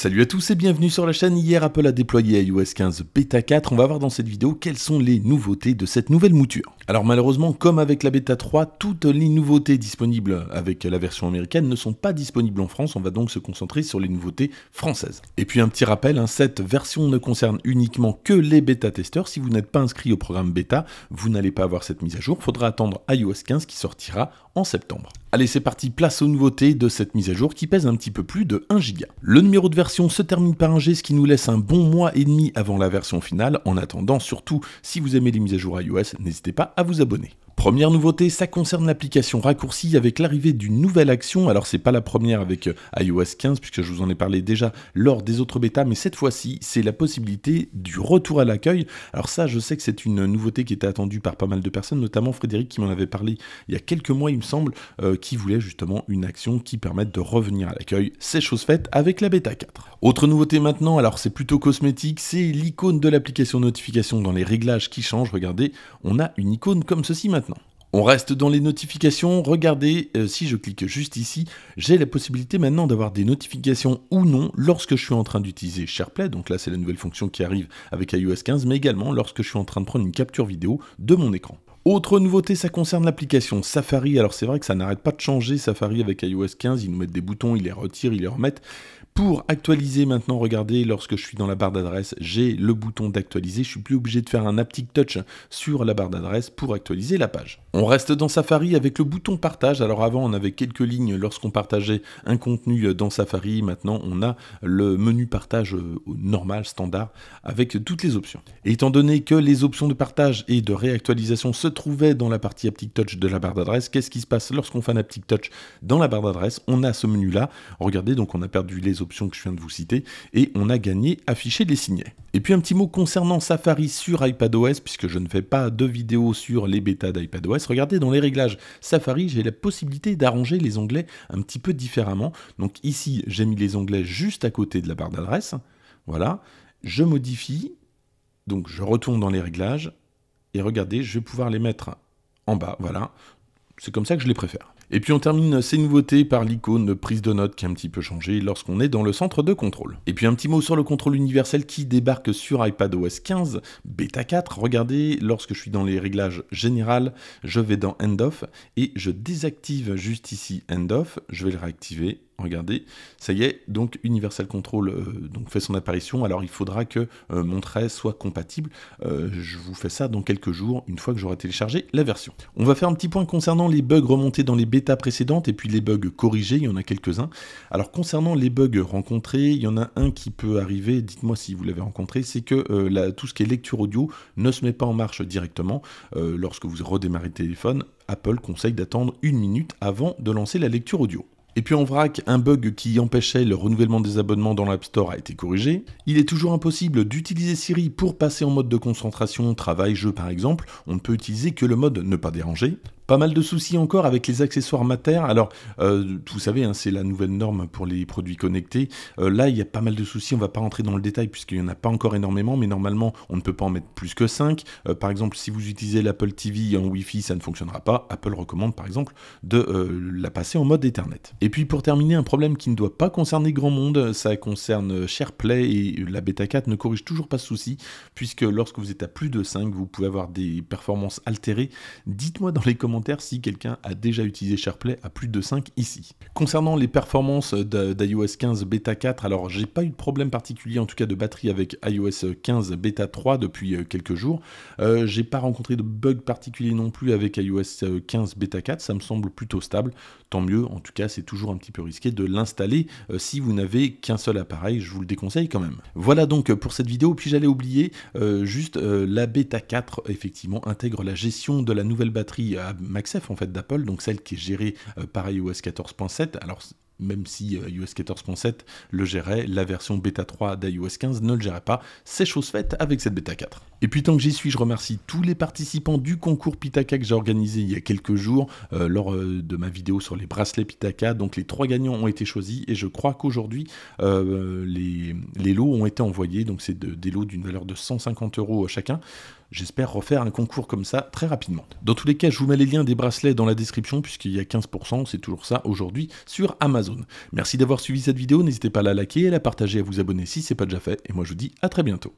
Salut à tous et bienvenue sur la chaîne. Hier, Apple a déployé iOS 15 Beta 4. On va voir dans cette vidéo quelles sont les nouveautés de cette nouvelle mouture. Alors malheureusement, comme avec la Beta 3, toutes les nouveautés disponibles avec la version américaine ne sont pas disponibles en France. On va donc se concentrer sur les nouveautés françaises. Et puis un petit rappel, hein, cette version ne concerne uniquement que les bêta-testeurs. Si vous n'êtes pas inscrit au programme bêta, vous n'allez pas avoir cette mise à jour. il Faudra attendre iOS 15 qui sortira en septembre. Allez, c'est parti, place aux nouveautés de cette mise à jour qui pèse un petit peu plus de 1 giga. Le numéro de version se termine par un G, ce qui nous laisse un bon mois et demi avant la version finale. En attendant, surtout, si vous aimez les mises à jour iOS, n'hésitez pas à vous abonner. Première nouveauté, ça concerne l'application raccourcie avec l'arrivée d'une nouvelle action. Alors c'est pas la première avec euh, iOS 15 puisque je vous en ai parlé déjà lors des autres bêta, mais cette fois-ci c'est la possibilité du retour à l'accueil. Alors ça, je sais que c'est une nouveauté qui était attendue par pas mal de personnes, notamment Frédéric qui m'en avait parlé il y a quelques mois, il me semble, euh, qui voulait justement une action qui permette de revenir à l'accueil. C'est chose faite avec la bêta 4. Autre nouveauté maintenant, alors c'est plutôt cosmétique, c'est l'icône de l'application notification dans les réglages qui change. Regardez, on a une icône comme ceci maintenant. On reste dans les notifications. Regardez, euh, si je clique juste ici, j'ai la possibilité maintenant d'avoir des notifications ou non lorsque je suis en train d'utiliser SharePlay. Donc là, c'est la nouvelle fonction qui arrive avec iOS 15, mais également lorsque je suis en train de prendre une capture vidéo de mon écran. Autre nouveauté, ça concerne l'application Safari. Alors c'est vrai que ça n'arrête pas de changer Safari avec iOS 15. Ils nous mettent des boutons, ils les retirent, ils les remettent. Pour actualiser maintenant, regardez, lorsque je suis dans la barre d'adresse, j'ai le bouton d'actualiser. Je suis plus obligé de faire un haptic touch sur la barre d'adresse pour actualiser la page. On reste dans Safari avec le bouton partage. Alors avant, on avait quelques lignes lorsqu'on partageait un contenu dans Safari. Maintenant, on a le menu partage euh, normal, standard, avec toutes les options. Et étant donné que les options de partage et de réactualisation se se trouvait dans la partie haptic touch de la barre d'adresse. Qu'est-ce qui se passe lorsqu'on fait un haptic touch dans la barre d'adresse On a ce menu-là. Regardez, donc on a perdu les options que je viens de vous citer et on a gagné afficher les signets. Et puis un petit mot concernant Safari sur iPadOS, puisque je ne fais pas de vidéo sur les bêtas d'iPadOS. Regardez, dans les réglages Safari, j'ai la possibilité d'arranger les onglets un petit peu différemment. Donc ici, j'ai mis les onglets juste à côté de la barre d'adresse. Voilà, je modifie, donc je retourne dans les réglages, et regardez, je vais pouvoir les mettre en bas, voilà. C'est comme ça que je les préfère. Et puis on termine ces nouveautés par l'icône prise de notes qui a un petit peu changé lorsqu'on est dans le centre de contrôle. Et puis un petit mot sur le contrôle universel qui débarque sur iPadOS 15, bêta 4. Regardez, lorsque je suis dans les réglages général, je vais dans End Off et je désactive juste ici End Off, je vais le réactiver regardez, ça y est, donc Universal Control euh, donc fait son apparition, alors il faudra que euh, mon trait soit compatible. Euh, je vous fais ça dans quelques jours, une fois que j'aurai téléchargé la version. On va faire un petit point concernant les bugs remontés dans les bêtas précédentes et puis les bugs corrigés, il y en a quelques-uns. Alors concernant les bugs rencontrés, il y en a un qui peut arriver, dites-moi si vous l'avez rencontré, c'est que tout ce qui est lecture audio ne se met pas en marche directement lorsque vous redémarrez le téléphone. Apple conseille d'attendre une minute avant de lancer la lecture audio. Et puis en vrac, un bug qui empêchait le renouvellement des abonnements dans l'App Store a été corrigé. Il est toujours impossible d'utiliser Siri pour passer en mode de concentration, travail, jeu par exemple. On ne peut utiliser que le mode ne pas déranger. Pas mal de soucis encore avec les accessoires mater. Alors, euh, vous savez, hein, c'est la nouvelle norme pour les produits connectés. Euh, là, il y a pas mal de soucis. On va pas rentrer dans le détail puisqu'il n'y en a pas encore énormément, mais normalement, on ne peut pas en mettre plus que 5. Euh, par exemple, si vous utilisez l'Apple TV en Wi-Fi, ça ne fonctionnera pas. Apple recommande, par exemple, de la passer en mode Ethernet. Et puis, pour terminer, un problème qui ne doit pas concerner grand monde, ça concerne SharePlay et la Beta 4 ne corrige toujours pas ce souci, puisque lorsque vous êtes à plus de 5, vous pouvez avoir des performances altérées. Dites-moi dans les commentaires si quelqu'un a déjà utilisé SharePlay à plus de 5 ici. Concernant les performances d'iOS 15 Beta 4, alors j'ai pas eu de problème particulier en tout cas de batterie avec iOS 15 Beta 3 depuis euh, quelques jours. Euh, j'ai pas rencontré de bug particulier non plus avec iOS 15 Beta 4, ça me semble plutôt stable. Tant mieux, en tout cas c'est toujours un petit peu risqué de l'installer euh, si vous n'avez qu'un seul appareil, je vous le déconseille quand même. Voilà donc pour cette vidéo, puis j'allais oublier juste la Beta 4 effectivement intègre la gestion de la nouvelle batterie à MaxF en fait d'Apple, donc celle qui est gérée euh, par iOS 14.7. Alors même si euh, iOS 14.7 le gérait, la version bêta 3 d'iOS 15 ne le gérait pas. C'est chose faite avec cette bêta 4. Et puis tant que j'y suis, je remercie tous les participants du concours Pitaka que j'ai organisé il y a quelques jours euh, lors de ma vidéo sur les bracelets Pitaka. Donc les trois gagnants ont été choisis et je crois qu'aujourd'hui les, lots ont été envoyés. Donc c'est des lots d'une valeur de 150 euros chacun. J'espère refaire un concours comme ça très rapidement. Dans tous les cas, je vous mets les liens des bracelets dans la description puisqu'il y a 15%, c'est toujours ça aujourd'hui, sur Amazon. Merci d'avoir suivi cette vidéo, n'hésitez pas à la liker, à la partager, à vous abonner si ce c'est pas déjà fait, et moi je vous dis à très bientôt.